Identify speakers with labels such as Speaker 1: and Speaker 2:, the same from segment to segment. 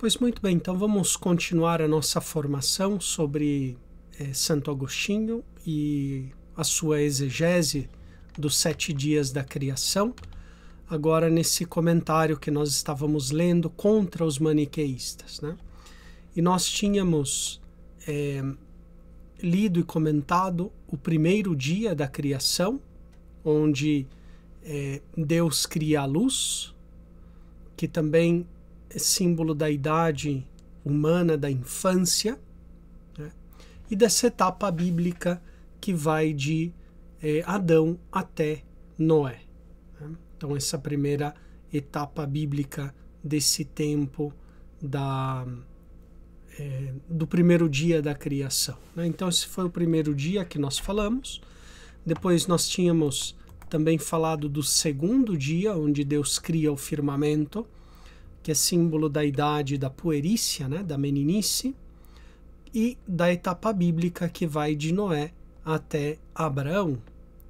Speaker 1: Pois muito bem, então vamos continuar a nossa formação sobre é, Santo Agostinho e a sua exegese dos sete dias da criação, agora nesse comentário que nós estávamos lendo contra os maniqueístas. Né? E nós tínhamos é, lido e comentado o primeiro dia da criação, onde é, Deus cria a luz, que também símbolo da idade humana, da infância, né? e dessa etapa bíblica que vai de é, Adão até Noé. Né? Então, essa primeira etapa bíblica desse tempo da, é, do primeiro dia da criação. Né? Então, esse foi o primeiro dia que nós falamos. Depois, nós tínhamos também falado do segundo dia, onde Deus cria o firmamento que é símbolo da idade da puerícia, né, da meninice, e da etapa bíblica que vai de Noé até Abraão,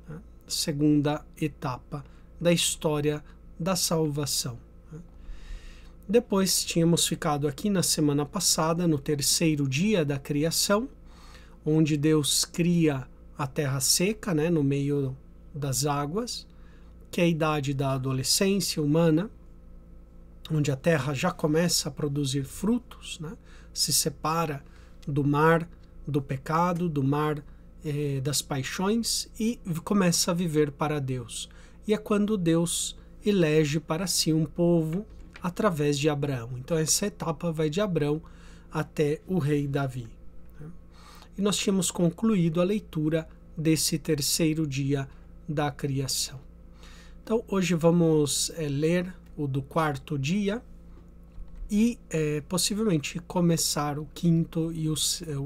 Speaker 1: né, segunda etapa da história da salvação. Né. Depois tínhamos ficado aqui na semana passada, no terceiro dia da criação, onde Deus cria a terra seca, né, no meio das águas, que é a idade da adolescência humana onde a terra já começa a produzir frutos, né? se separa do mar do pecado, do mar eh, das paixões e começa a viver para Deus. E é quando Deus elege para si um povo através de Abraão. Então essa etapa vai de Abraão até o rei Davi. Né? E nós tínhamos concluído a leitura desse terceiro dia da criação. Então hoje vamos eh, ler o do quarto dia, e é, possivelmente começar o quinto e o,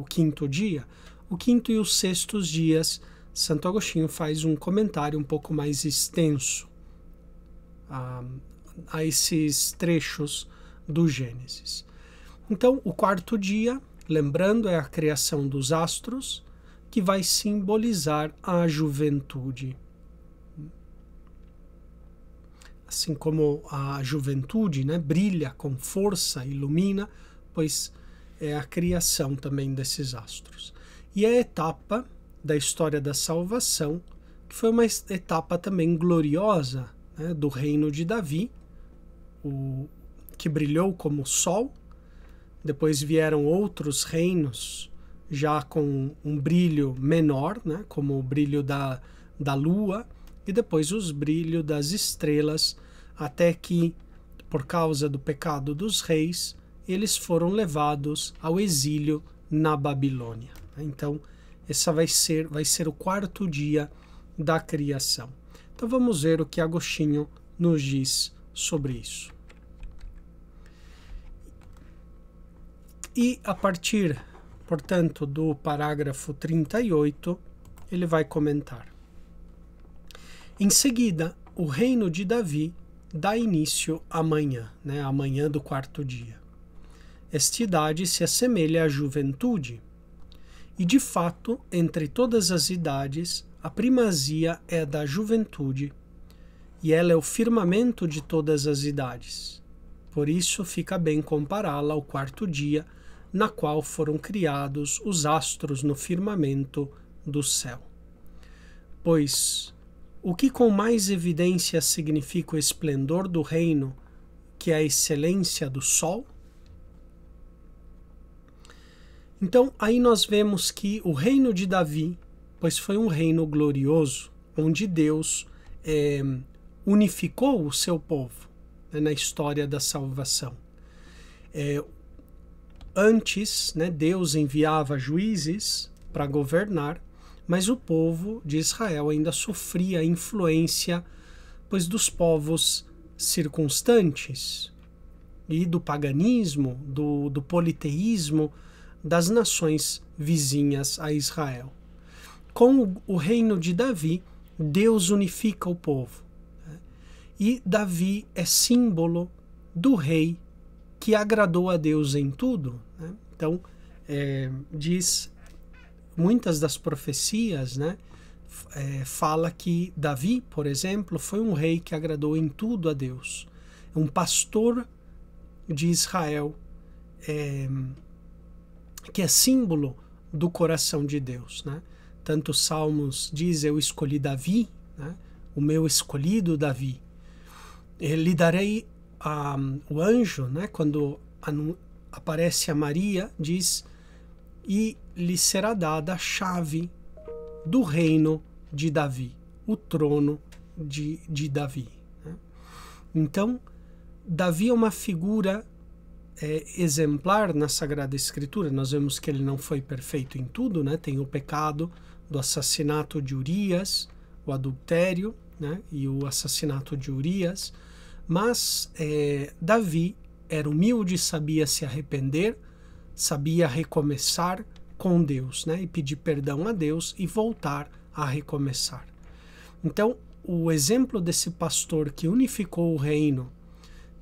Speaker 1: o quinto dia, o quinto e os sextos dias, Santo Agostinho faz um comentário um pouco mais extenso a, ah, a esses trechos do Gênesis. Então, o quarto dia, lembrando, é a criação dos astros, que vai simbolizar a juventude. assim como a juventude, né, brilha com força, ilumina, pois é a criação também desses astros. E a etapa da história da salvação, que foi uma etapa também gloriosa né, do reino de Davi, o, que brilhou como sol. Depois vieram outros reinos já com um brilho menor, né, como o brilho da, da lua, e depois os brilhos das estrelas até que, por causa do pecado dos reis, eles foram levados ao exílio na Babilônia. Então, essa vai ser vai ser o quarto dia da criação. Então vamos ver o que Agostinho nos diz sobre isso. E a partir, portanto, do parágrafo 38, ele vai comentar. Em seguida, o reino de Davi dá início amanhã, né, amanhã do quarto dia. Esta idade se assemelha à juventude. E de fato, entre todas as idades, a primazia é da juventude, e ela é o firmamento de todas as idades. Por isso fica bem compará-la ao quarto dia, na qual foram criados os astros no firmamento do céu. Pois o que com mais evidência significa o esplendor do reino, que é a excelência do sol? Então, aí nós vemos que o reino de Davi, pois foi um reino glorioso, onde Deus é, unificou o seu povo né, na história da salvação. É, antes, né, Deus enviava juízes para governar, mas o povo de Israel ainda sofria influência, pois dos povos circunstantes e do paganismo, do, do politeísmo das nações vizinhas a Israel. Com o reino de Davi, Deus unifica o povo. Né? E Davi é símbolo do rei que agradou a Deus em tudo. Né? Então, é, diz muitas das profecias, né? É, fala que Davi, por exemplo, foi um rei que agradou em tudo a Deus, um pastor de Israel é, que é símbolo do coração de Deus, né? Tanto Salmos diz: Eu escolhi Davi, né? o meu escolhido Davi. Eh, lhe darei um, ah, o anjo, né? Quando aparece a Maria, diz: e lhe será dada a chave do reino de Davi, o trono de, de Davi. Né? Então, Davi é uma figura é, exemplar na Sagrada Escritura. Nós vemos que ele não foi perfeito em tudo, né? Tem o pecado do assassinato de Urias, o adultério, né? E o assassinato de Urias. Mas é, Davi era humilde, sabia se arrepender, sabia recomeçar com Deus, né? E pedir perdão a Deus e voltar a recomeçar. Então, o exemplo desse pastor que unificou o reino,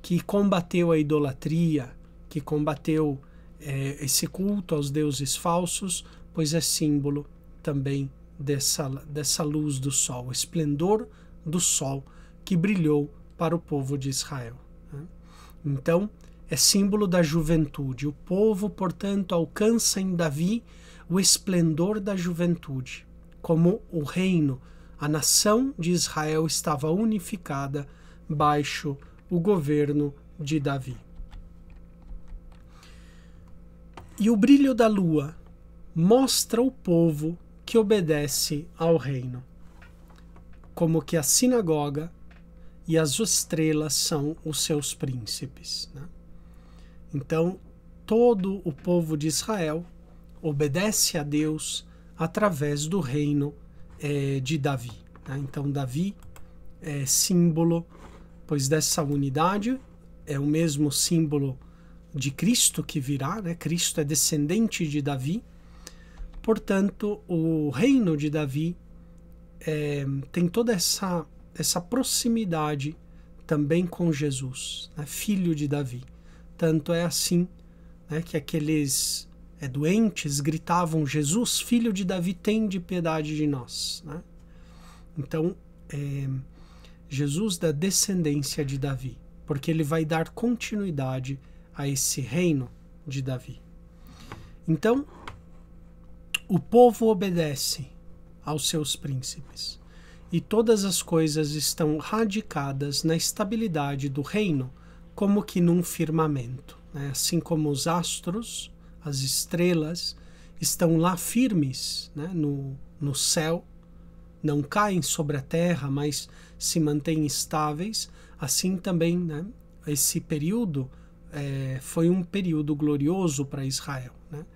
Speaker 1: que combateu a idolatria, que combateu é, esse culto aos deuses falsos, pois é símbolo também dessa, dessa luz do sol, o esplendor do sol que brilhou para o povo de Israel. Né. Então, é símbolo da juventude. O povo, portanto, alcança em Davi o esplendor da juventude, como o reino, a nação de Israel estava unificada baixo o governo de Davi. E o brilho da lua mostra o povo que obedece ao reino, como que a sinagoga e as estrelas são os seus príncipes. Né? Então, todo o povo de Israel obedece a Deus através do reino é, de Davi. Né? Então, Davi é símbolo, pois dessa unidade é o mesmo símbolo de Cristo que virá, né? Cristo é descendente de Davi. Portanto, o reino de Davi é, tem toda essa, essa proximidade também com Jesus, né? filho de Davi. Tanto é assim né, que aqueles é, doentes gritavam: Jesus, filho de Davi, tem de piedade de nós. Né? Então, é, Jesus da descendência de Davi, porque ele vai dar continuidade a esse reino de Davi. Então, o povo obedece aos seus príncipes, e todas as coisas estão radicadas na estabilidade do reino como que num firmamento. Né? Assim como os astros, as estrelas, estão lá firmes né? no, no céu, não caem sobre a terra, mas se mantêm estáveis, assim também né? esse período é, foi um período glorioso para Israel. Né?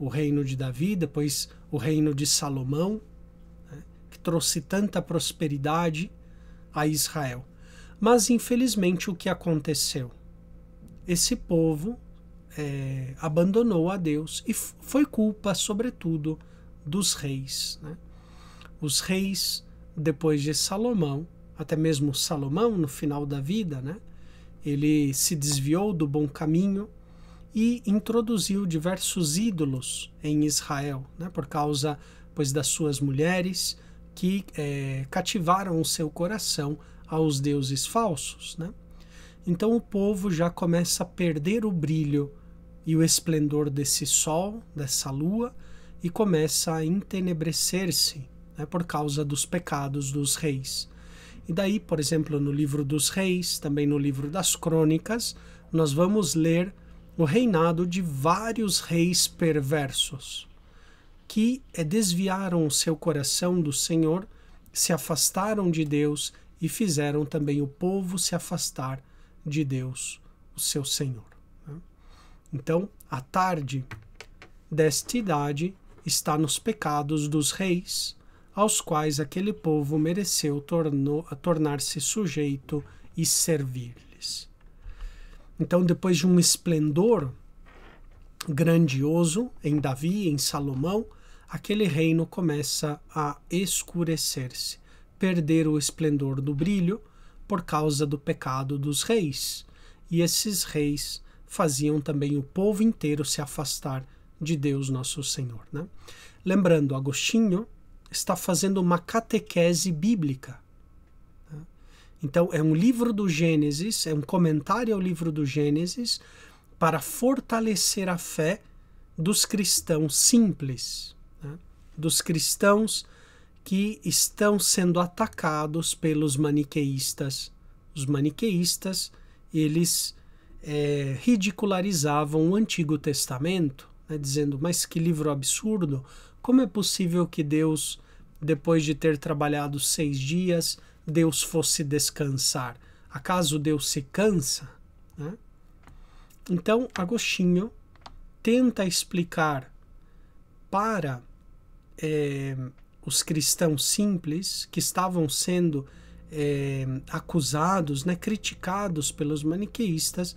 Speaker 1: O reino de Davi, depois o reino de Salomão, né? que trouxe tanta prosperidade a Israel. Mas infelizmente o que aconteceu? Esse povo é, abandonou a Deus e foi culpa, sobretudo, dos reis. Né? Os reis, depois de Salomão, até mesmo Salomão, no final da vida, né? ele se desviou do bom caminho e introduziu diversos ídolos em Israel, né? por causa pois das suas mulheres que é, cativaram o seu coração aos deuses falsos. Né? Então o povo já começa a perder o brilho e o esplendor desse sol, dessa lua, e começa a entenebrecer-se né, por causa dos pecados dos reis. E daí, por exemplo, no livro dos reis, também no livro das crônicas, nós vamos ler o reinado de vários reis perversos que é desviaram o seu coração do Senhor, se afastaram de Deus e fizeram também o povo se afastar de Deus, o seu Senhor. Né? Então, a tarde desta idade está nos pecados dos reis, aos quais aquele povo mereceu tornar-se sujeito e servir-lhes. Então, depois de um esplendor grandioso em Davi, em Salomão, aquele reino começa a escurecer-se perder o esplendor do brilho por causa do pecado dos reis. E esses reis faziam também o povo inteiro se afastar de Deus nosso Senhor. Né? Lembrando, Agostinho está fazendo uma catequese bíblica. Né? Então, é um livro do Gênesis, é um comentário ao livro do Gênesis para fortalecer a fé dos cristãos simples, né? dos cristãos simples que estão sendo atacados pelos maniqueístas. Os maniqueístas, eles é, ridicularizavam o Antigo Testamento, né, dizendo, mas que livro absurdo, como é possível que Deus, depois de ter trabalhado seis dias, Deus fosse descansar? Acaso Deus se cansa? Né? Então, Agostinho tenta explicar para é, os cristãos simples que estavam sendo é, acusados, né, criticados pelos maniqueístas,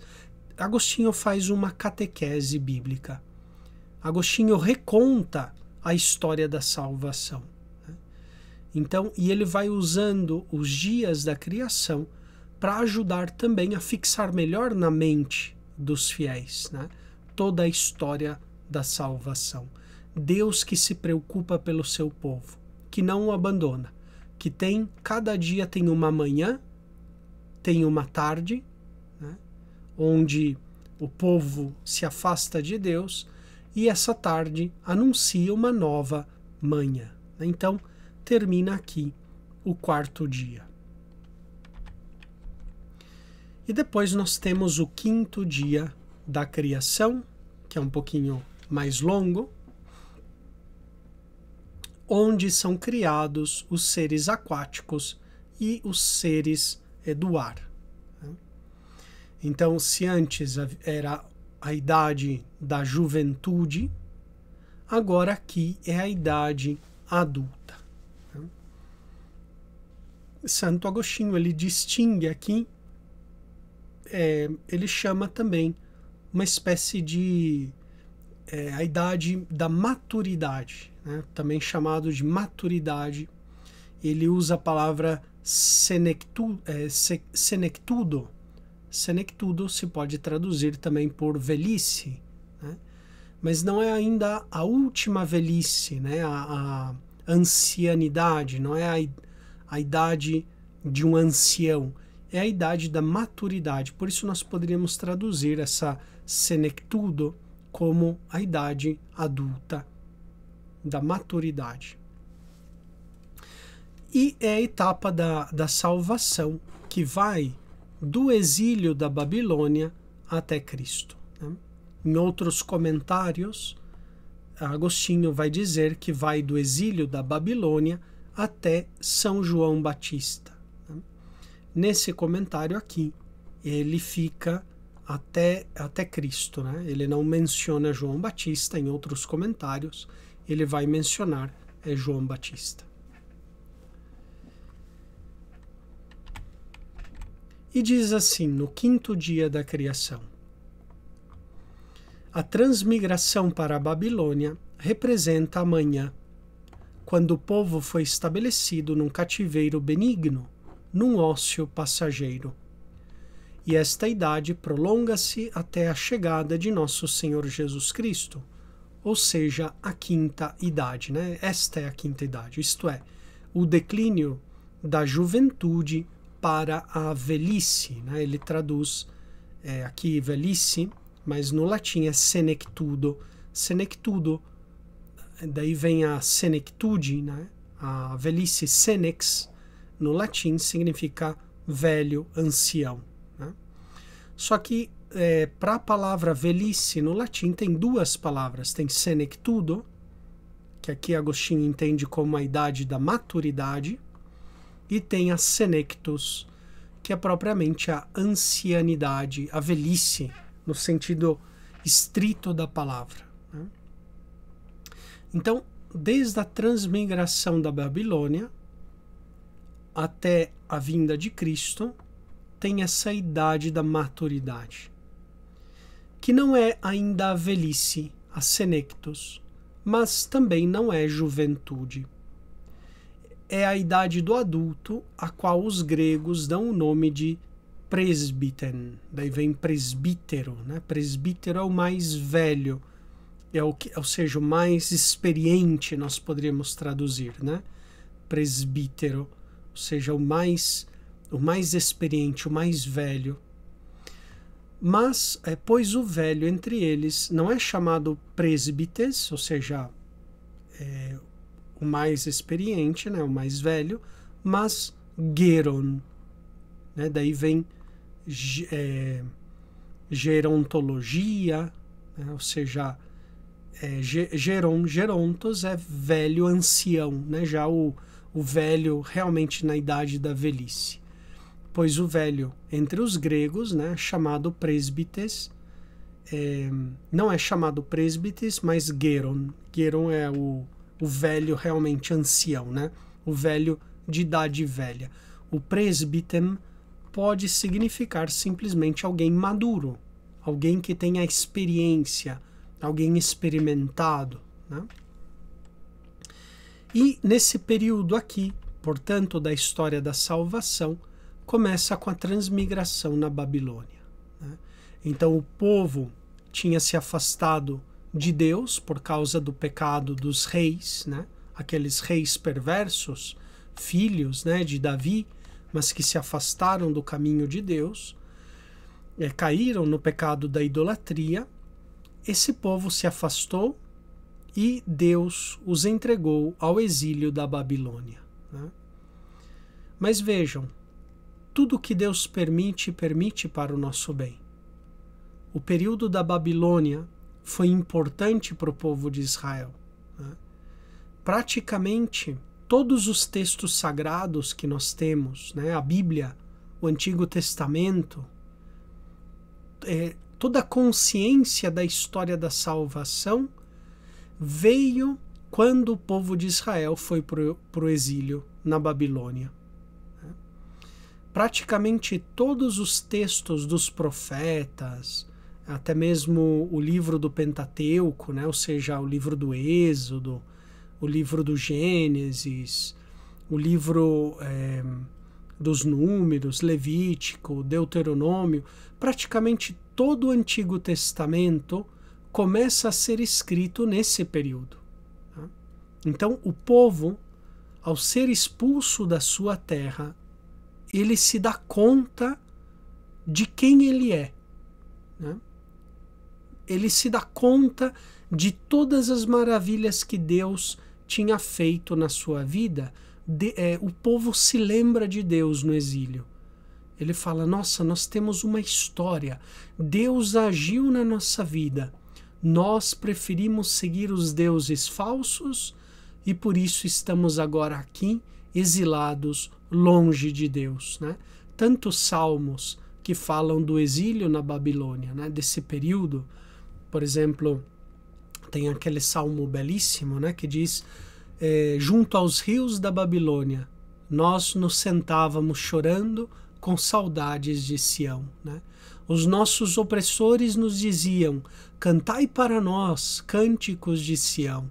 Speaker 1: Agostinho faz uma catequese bíblica. Agostinho reconta a história da salvação. Né? Então, e ele vai usando os dias da criação para ajudar também a fixar melhor na mente dos fiéis né? toda a história da salvação. Deus que se preocupa pelo seu povo que não o abandona, que tem cada dia tem uma manhã, tem uma tarde, né, onde o povo se afasta de Deus e essa tarde anuncia uma nova manhã. Então termina aqui o quarto dia. E depois nós temos o quinto dia da criação, que é um pouquinho mais longo, onde são criados os seres aquáticos e os seres do ar. Então, se antes era a idade da juventude, agora aqui é a idade adulta. Santo Agostinho ele distingue aqui, é, ele chama também uma espécie de é, a idade da maturidade, né? também chamado de maturidade. Ele usa a palavra senectu, é, senectudo. Senectudo se pode traduzir também por velhice, né? mas não é ainda a última velhice, né? a, a ancianidade, não é a, a idade de um ancião, é a idade da maturidade. Por isso nós poderíamos traduzir essa senectudo como a idade adulta da maturidade. E é a etapa da, da salvação que vai do exílio da Babilônia até Cristo. Né? Em outros comentários, Agostinho vai dizer que vai do exílio da Babilônia até São João Batista. Né? Nesse comentário aqui, ele fica até, até Cristo. Né? Ele não menciona João Batista, em outros comentários, ele vai mencionar é, João Batista. E diz assim, no quinto dia da criação: A transmigração para a Babilônia representa amanhã, quando o povo foi estabelecido num cativeiro benigno, num ócio passageiro e esta idade prolonga-se até a chegada de nosso Senhor Jesus Cristo, ou seja, a quinta idade, né? Esta é a quinta idade, isto é, o declínio da juventude para a velhice, né? Ele traduz é, aqui velhice, mas no latim é senectudo. Senectudo, daí vem a senectude, né? A velhice senex no latim significa velho, ancião. Só que é, para a palavra velhice no latim tem duas palavras: tem senectudo, que aqui Agostinho entende como a idade da maturidade, e tem a senectus, que é propriamente a ancianidade, a velhice, no sentido estrito da palavra. Né? Então, desde a transmigração da Babilônia até a vinda de Cristo, tem essa idade da maturidade, que não é ainda a velhice, a senectus, mas também não é juventude. É a idade do adulto, a qual os gregos dão o nome de presbiten. Daí vem presbítero, né? Presbítero é o mais velho, é o que, ou seja, o mais experiente nós poderíamos traduzir, né? Presbítero, ou seja, o mais o mais experiente, o mais velho. Mas, é, pois o velho entre eles não é chamado presbites, ou seja, é, o mais experiente, né, o mais velho, mas geron. Né, daí vem é, gerontologia, né, ou seja, é, geron, gerontos é velho ancião, né, já o, o velho realmente na idade da velhice pois o velho entre os gregos, né, chamado presbites, é, não é chamado presbites, mas geron. Geron é o, o velho realmente ancião, né, o velho de idade velha. O presbitem pode significar simplesmente alguém maduro, alguém que tenha experiência, alguém experimentado, né? E nesse período aqui, portanto, da história da salvação, começa com a transmigração na Babilônia. Né? Então o povo tinha se afastado de Deus por causa do pecado dos reis, né? aqueles reis perversos, filhos né, de Davi, mas que se afastaram do caminho de Deus, é, caíram no pecado da idolatria. Esse povo se afastou e Deus os entregou ao exílio da Babilônia. Né? Mas vejam, tudo que Deus permite, permite para o nosso bem. O período da Babilônia foi importante para o povo de Israel. Né? Praticamente todos os textos sagrados que nós temos, né? a Bíblia, o Antigo Testamento, é, toda a consciência da história da salvação veio quando o povo de Israel foi para o exílio na Babilônia praticamente todos os textos dos profetas, até mesmo o livro do Pentateuco, né? ou seja, o livro do Êxodo, o livro do Gênesis, o livro é, dos Números, Levítico, Deuteronômio, praticamente todo o Antigo Testamento começa a ser escrito nesse período. Né. Então, o povo, ao ser expulso da sua terra, ele se dá conta de quem ele é. Né? Ele se dá conta de todas as maravilhas que Deus tinha feito na sua vida. De, é, o povo se lembra de Deus no exílio. Ele fala: Nossa, nós temos uma história. Deus agiu na nossa vida. Nós preferimos seguir os deuses falsos e por isso estamos agora aqui, exilados, longe de Deus. Né? Tantos salmos que falam do exílio na Babilônia, né? desse período, por exemplo, tem aquele salmo belíssimo né? que diz: é, Junto aos rios da Babilônia, nós nos sentávamos chorando com saudades de Sião. Né? Os nossos opressores nos diziam: Cantai para nós cânticos de Sião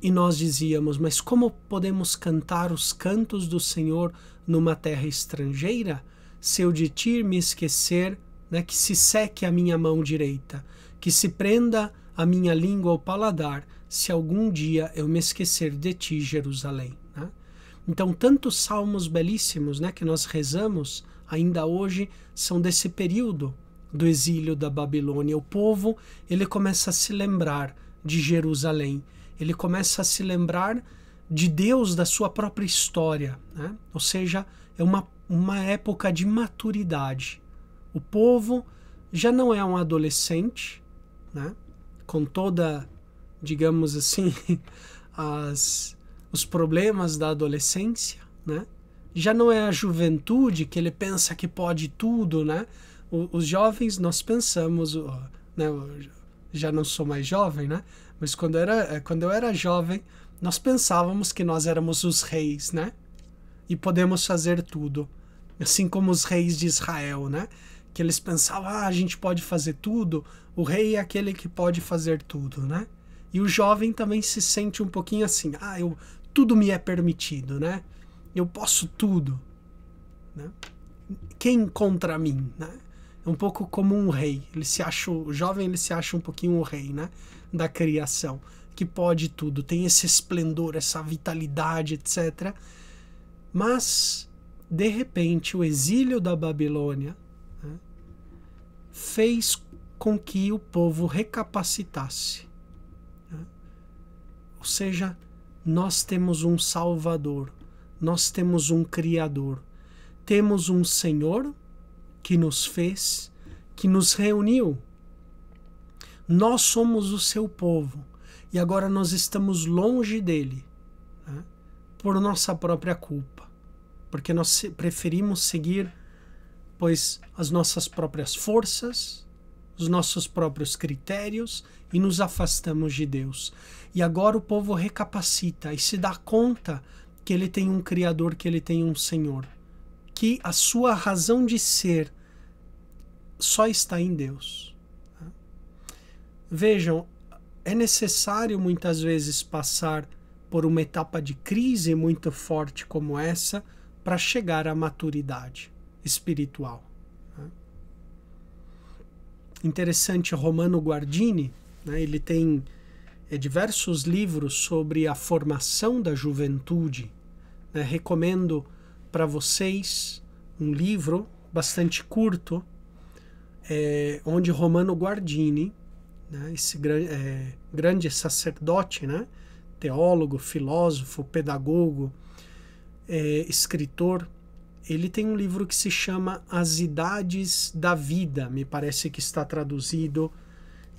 Speaker 1: e nós dizíamos: Mas como podemos cantar os cantos do Senhor numa terra estrangeira? Se eu de ti me esquecer, né, que se seque a minha mão direita, que se prenda a minha língua ao paladar, se algum dia eu me esquecer de ti, Jerusalém. Né? Então, tantos salmos belíssimos né, que nós rezamos ainda hoje são desse período do exílio da Babilônia. O povo ele começa a se lembrar de Jerusalém ele começa a se lembrar de Deus, da sua própria história. Né? Ou seja, é uma, uma época de maturidade. O povo já não é um adolescente, né? com toda, digamos assim, as, os problemas da adolescência. Né? Já não é a juventude que ele pensa que pode tudo. Né? O, os jovens, nós pensamos, né? já não sou mais jovem, né? Mas quando, era, quando eu era jovem, nós pensávamos que nós éramos os reis, né? E podemos fazer tudo. Assim como os reis de Israel, né? Que eles pensavam, ah, a gente pode fazer tudo. O rei é aquele que pode fazer tudo, né? E o jovem também se sente um pouquinho assim, ah, eu, tudo me é permitido, né? Eu posso tudo. Né? Quem contra mim, né? É um pouco como um rei. Ele se acha, o jovem ele se acha um pouquinho o rei, né? da criação, que pode tudo, tem esse esplendor, essa vitalidade, etc. Mas, de repente, o exílio da Babilônia né, fez com que o povo recapacitasse. Né? Ou seja, nós temos um Salvador, nós temos um Criador, temos um Senhor que nos fez, que nos reuniu nós somos o seu povo e agora nós estamos longe dele né? por nossa própria culpa, porque nós preferimos seguir pois as nossas próprias forças, os nossos próprios critérios e nos afastamos de Deus. E agora o povo recapacita e se dá conta que ele tem um Criador, que ele tem um Senhor, que a sua razão de ser só está em Deus. Vejam, é necessário muitas vezes passar por uma etapa de crise muito forte como essa para chegar à maturidade espiritual. Né? Interessante, Romano Guardini, né, ele tem é, diversos livros sobre a formação da juventude. Né? Recomendo para vocês um livro bastante curto, é, onde Romano Guardini né, esse grande, é, grande sacerdote, né, teólogo, filósofo, pedagogo, é, escritor, ele tem um livro que se chama As Idades da Vida, me parece que está traduzido,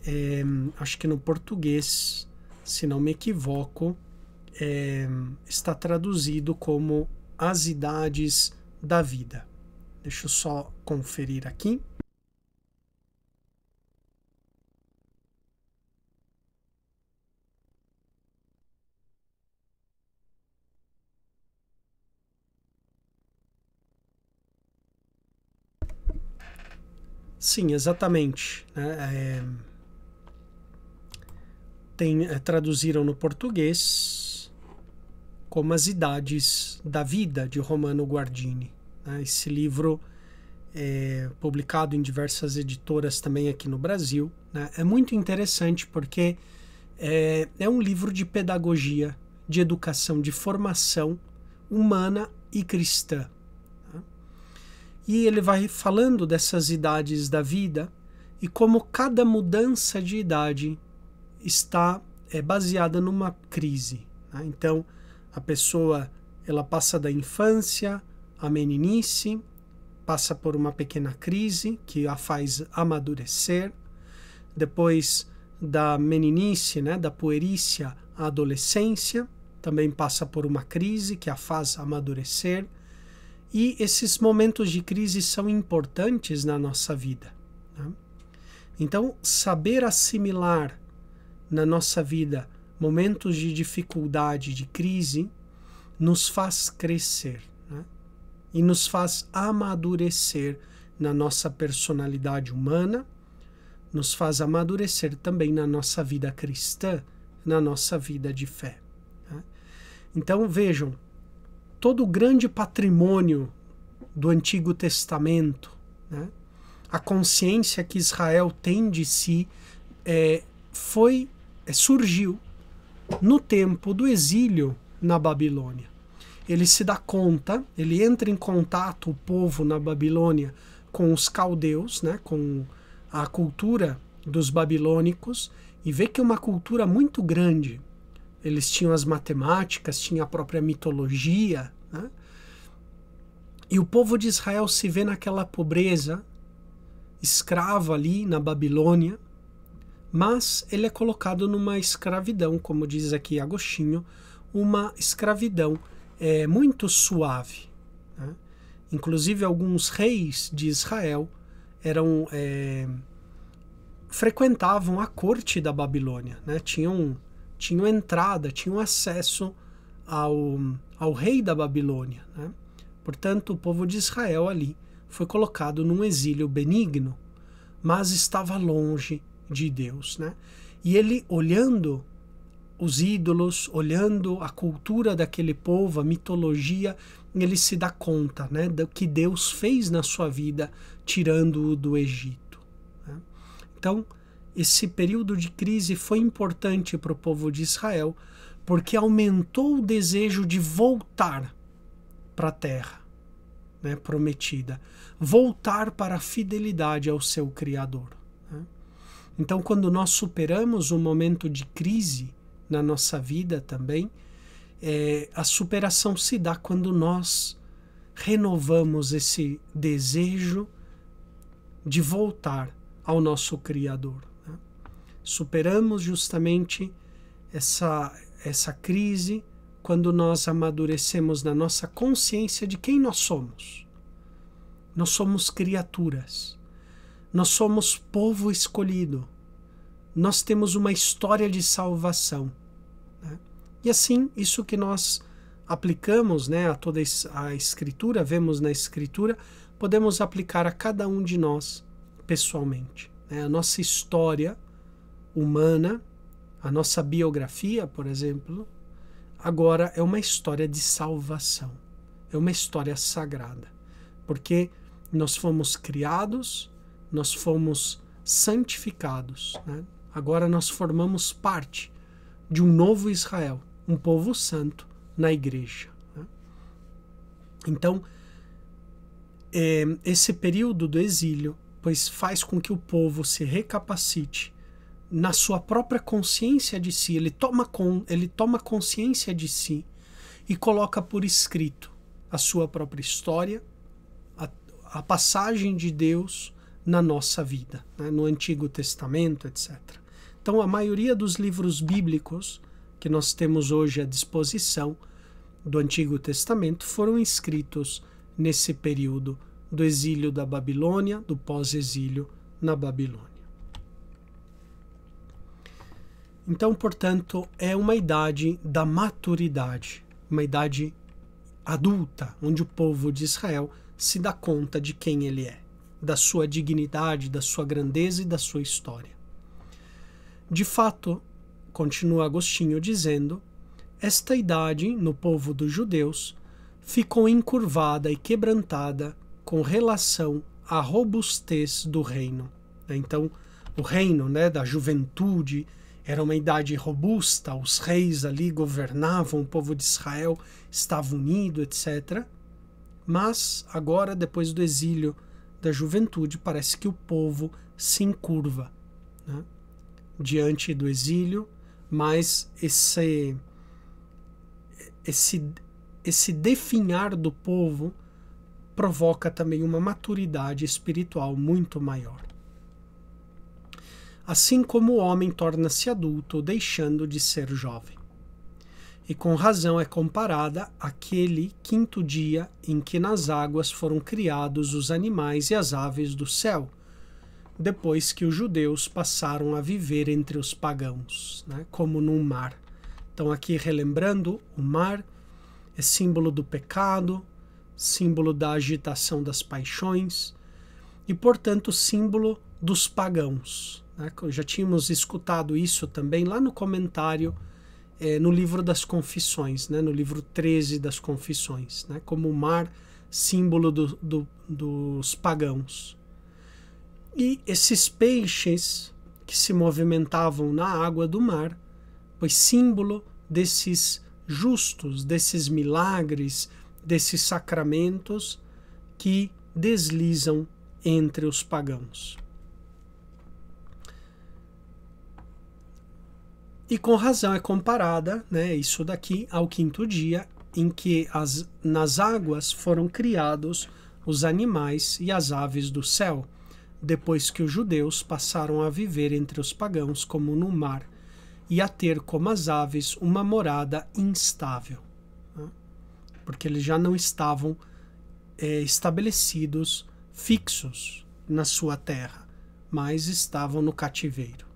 Speaker 1: é, acho que no português, se não me equivoco, é, está traduzido como As Idades da Vida. Deixa eu só conferir aqui. Sim, exatamente. Né? É, tem, é, traduziram no português como As Idades da Vida, de Romano Guardini. Né? Esse livro, é, publicado em diversas editoras também aqui no Brasil, né? é muito interessante porque é, é um livro de pedagogia, de educação, de formação humana e cristã. E ele vai falando dessas idades da vida e como cada mudança de idade está é, baseada numa crise. Né? Então, a pessoa ela passa da infância à meninice, passa por uma pequena crise que a faz amadurecer, depois da meninice, né, da puerícia à adolescência, também passa por uma crise que a faz amadurecer, e esses momentos de crise são importantes na nossa vida. Né? Então, saber assimilar na nossa vida momentos de dificuldade, de crise, nos faz crescer né? e nos faz amadurecer na nossa personalidade humana, nos faz amadurecer também na nossa vida cristã, na nossa vida de fé. Né? Então, vejam todo o grande patrimônio do Antigo Testamento, né? a consciência que Israel tem de si é, foi é, surgiu no tempo do exílio na Babilônia. Ele se dá conta, ele entra em contato o povo na Babilônia com os caldeus, né, com a cultura dos babilônicos e vê que é uma cultura muito grande, eles tinham as matemáticas, tinha a própria mitologia. Né? E o povo de Israel se vê naquela pobreza, escravo ali na Babilônia, mas ele é colocado numa escravidão, como diz aqui Agostinho, uma escravidão é, muito suave. Né? Inclusive, alguns reis de Israel eram. É, frequentavam a corte da Babilônia, né? tinham tinham entrada, tinham acesso ao, ao rei da Babilônia. Né? Portanto, o povo de Israel ali foi colocado num exílio benigno, mas estava longe de Deus. Né? E ele, olhando os ídolos, olhando a cultura daquele povo, a mitologia, ele se dá conta né, do que Deus fez na sua vida tirando-o do Egito. Né? Então, esse período de crise foi importante para o povo de Israel porque aumentou o desejo de voltar para a terra né, prometida, voltar para a fidelidade ao seu Criador. Né? Então, quando nós superamos um momento de crise na nossa vida também, é, a superação se dá quando nós renovamos esse desejo de voltar ao nosso Criador. Superamos justamente essa, essa crise quando nós amadurecemos na nossa consciência de quem nós somos. Nós somos criaturas. Nós somos povo escolhido. Nós temos uma história de salvação. Né? E assim, isso que nós aplicamos né, a toda a Escritura, vemos na Escritura, podemos aplicar a cada um de nós pessoalmente. Né? A nossa história humana, a nossa biografia, por exemplo, agora é uma história de salvação, é uma história sagrada, porque nós fomos criados, nós fomos santificados, né? agora nós formamos parte de um novo Israel, um povo santo na igreja. Né? Então, eh, esse período do exílio, pois faz com que o povo se recapacite na sua própria consciência de si, ele toma, con, ele toma consciência de si e coloca por escrito a sua própria história, a, a passagem de Deus na nossa vida, né? no Antigo Testamento, etc. Então, a maioria dos livros bíblicos que nós temos hoje à disposição do Antigo Testamento foram escritos nesse período do exílio da Babilônia, do pós-exílio na Babilônia. Então, portanto, é uma idade da maturidade, uma idade adulta, onde o povo de Israel se dá conta de quem ele é, da sua dignidade, da sua grandeza e da sua história. De fato, continua Agostinho dizendo, esta idade no povo dos judeus ficou encurvada e quebrantada com relação à robustez do reino. Então, o reino né, da juventude, era uma idade robusta, os reis ali governavam, o povo de Israel estava unido, etc. Mas agora, depois do exílio da juventude, parece que o povo se encurva né? diante do exílio, mas esse, esse, esse definhar do povo provoca também uma maturidade espiritual muito maior assim como o homem torna-se adulto, deixando de ser jovem. E com razão é comparada àquele quinto dia em que nas águas foram criados os animais e as aves do céu, depois que os judeus passaram a viver entre os pagãos, né, como num mar. Então, aqui relembrando, o mar é símbolo do pecado, símbolo da agitação das paixões e, portanto, símbolo dos pagãos. Né? Já tínhamos escutado isso também lá no comentário é, no livro das Confissões, né? no livro 13 das Confissões, né? como o mar símbolo do, do, dos pagãos. E esses peixes que se movimentavam na água do mar, pois símbolo desses justos, desses milagres, desses sacramentos que deslizam entre os pagãos. E com razão é comparada, né, isso daqui, ao quinto dia, em que as, nas águas foram criados os animais e as aves do céu, depois que os judeus passaram a viver entre os pagãos como no mar, e a ter como as aves uma morada instável, né? porque eles já não estavam é, estabelecidos, fixos na sua terra, mas estavam no cativeiro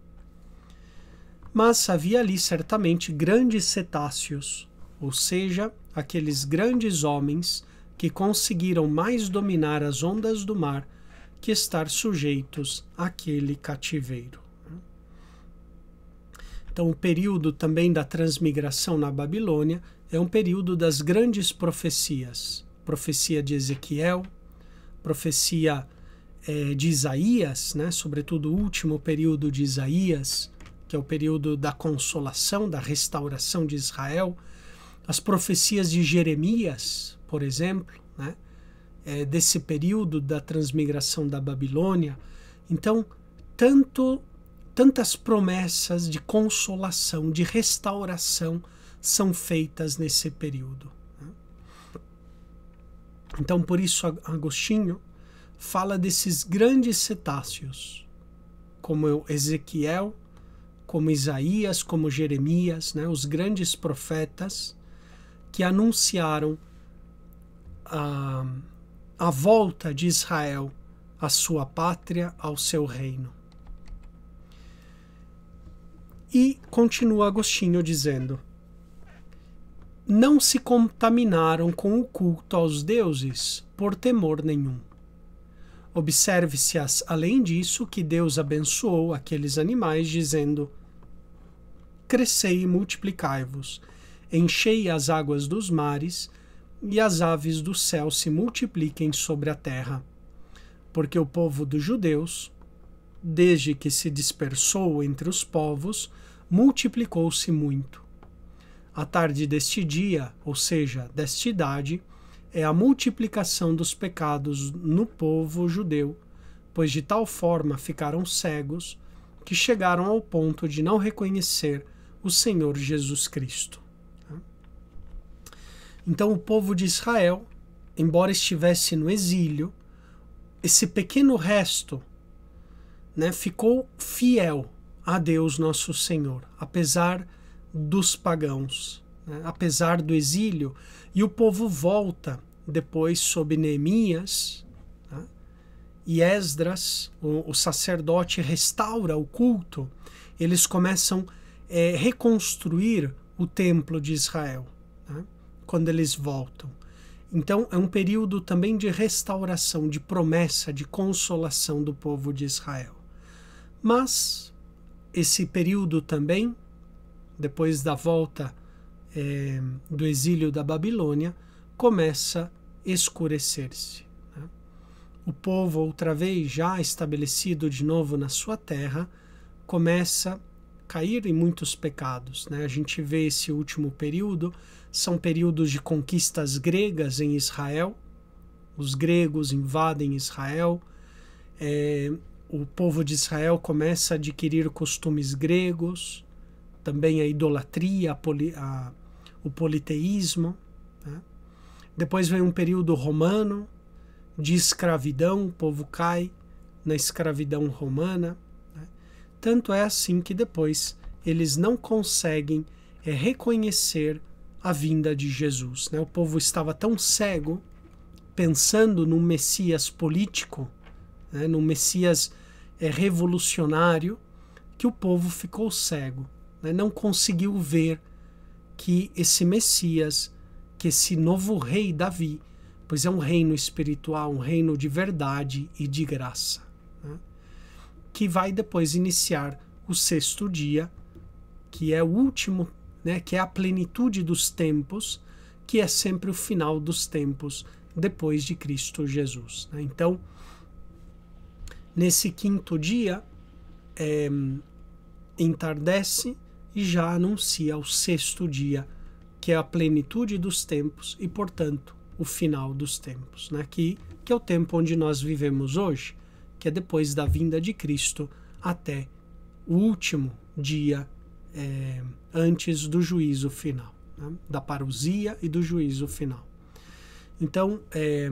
Speaker 1: mas havia ali certamente grandes cetáceos, ou seja, aqueles grandes homens que conseguiram mais dominar as ondas do mar que estar sujeitos àquele cativeiro. Então, o período também da transmigração na Babilônia é um período das grandes profecias: profecia de Ezequiel, profecia é, de Isaías, né? sobretudo o último período de Isaías, que é o período da consolação, da restauração de Israel, as profecias de Jeremias, por exemplo, né? É desse período da transmigração da Babilônia. Então, tanto tantas promessas de consolação, de restauração são feitas nesse período. Né. Então, por isso, Agostinho fala desses grandes cetáceos, como Ezequiel como Isaías, como Jeremias, né, os grandes profetas que anunciaram a, a volta de Israel à sua pátria, ao seu reino. E continua Agostinho dizendo: Não se contaminaram com o culto aos deuses por temor nenhum. Observe-se, além disso, que Deus abençoou aqueles animais, dizendo: Crescei e multiplicai-vos. Enchei as águas dos mares, e as aves do céu se multipliquem sobre a terra. Porque o povo dos judeus, desde que se dispersou entre os povos, multiplicou-se muito. A tarde deste dia, ou seja, desta idade, é a multiplicação dos pecados no povo judeu, pois de tal forma ficaram cegos que chegaram ao ponto de não reconhecer o Senhor Jesus Cristo. Então, o povo de Israel, embora estivesse no exílio, esse pequeno resto né, ficou fiel a Deus nosso Senhor, apesar dos pagãos, né, apesar do exílio, e o povo volta depois sob Neemias né, e Esdras, o, o sacerdote restaura o culto, eles começam a é, reconstruir o templo de Israel né, quando eles voltam. Então é um período também de restauração, de promessa, de consolação do povo de Israel. Mas esse período também, depois da volta é, do exílio da Babilônia, começa a escurecer-se. Né? O povo, outra vez já estabelecido de novo na sua terra, começa a cair em muitos pecados. Né? A gente vê esse último período, são períodos de conquistas gregas em Israel. Os gregos invadem Israel, é, o povo de Israel começa a adquirir costumes gregos, também a idolatria, a poli, a, o politeísmo. Né? Depois vem um período romano de escravidão, o povo cai na escravidão romana. Tanto é assim que depois eles não conseguem é, reconhecer a vinda de Jesus. Né? O povo estava tão cego, pensando num Messias político, né? num Messias é, revolucionário, que o povo ficou cego, né? não conseguiu ver que esse Messias, que esse novo rei Davi, pois é um reino espiritual, um reino de verdade e de graça que vai depois iniciar o sexto dia, que é o último, né, que é a plenitude dos tempos, que é sempre o final dos tempos depois de Cristo Jesus. Né? Então, nesse quinto dia, é, entardece e já anuncia o sexto dia, que é a plenitude dos tempos e, portanto, o final dos tempos, né? que, que é o tempo onde nós vivemos hoje que é depois da vinda de Cristo até o último dia é, antes do juízo final, né? da parousia e do juízo final. Então, é,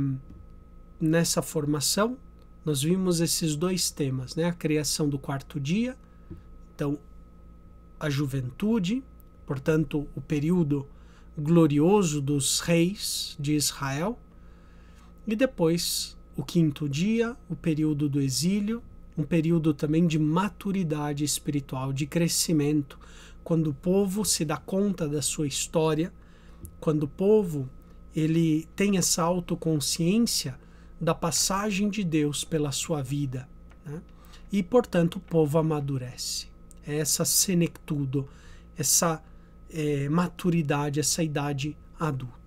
Speaker 1: nessa formação, nós vimos esses dois temas, né? a criação do quarto dia, então a juventude, portanto, o período glorioso dos reis de Israel, e depois o quinto dia, o período do exílio, um período também de maturidade espiritual, de crescimento, quando o povo se dá conta da sua história, quando o povo ele tem essa autoconsciência da passagem de Deus pela sua vida, né? e portanto o povo amadurece. É essa senectudo, essa é, maturidade, essa idade adulta.